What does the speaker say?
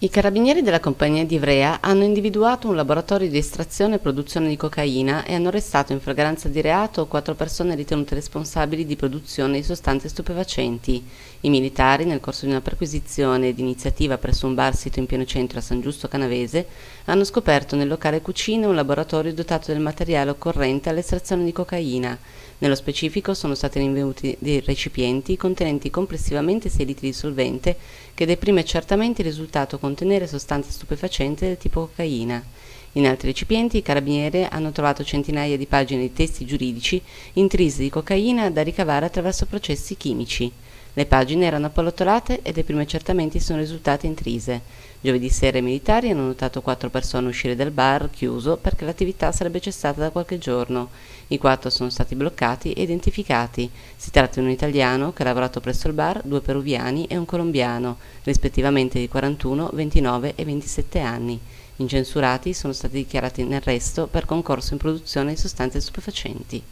I carabinieri della compagnia di Ivrea hanno individuato un laboratorio di estrazione e produzione di cocaina e hanno arrestato in fragranza di reato quattro persone ritenute responsabili di produzione di sostanze stupefacenti. I militari, nel corso di una perquisizione d'iniziativa presso un bar sito in pieno centro a San Giusto Canavese, hanno scoperto nel locale cucina un laboratorio dotato del materiale occorrente all'estrazione di cocaina. Nello specifico sono stati rinvenuti dei recipienti contenenti complessivamente 6 litri di solvente che deprime certamente il risultato con contenere sostanze stupefacenti del tipo cocaina. In altri recipienti i carabinieri hanno trovato centinaia di pagine di testi giuridici intrisi di cocaina da ricavare attraverso processi chimici. Le pagine erano appallottolate e dei primi accertamenti sono risultati intrise. Giovedì sera i militari hanno notato quattro persone uscire dal bar chiuso perché l'attività sarebbe cessata da qualche giorno. I quattro sono stati bloccati e identificati. Si tratta di un italiano che ha lavorato presso il bar, due peruviani e un colombiano, rispettivamente di 41, 29 e 27 anni. Incensurati sono stati dichiarati in arresto per concorso in produzione di sostanze stupefacenti.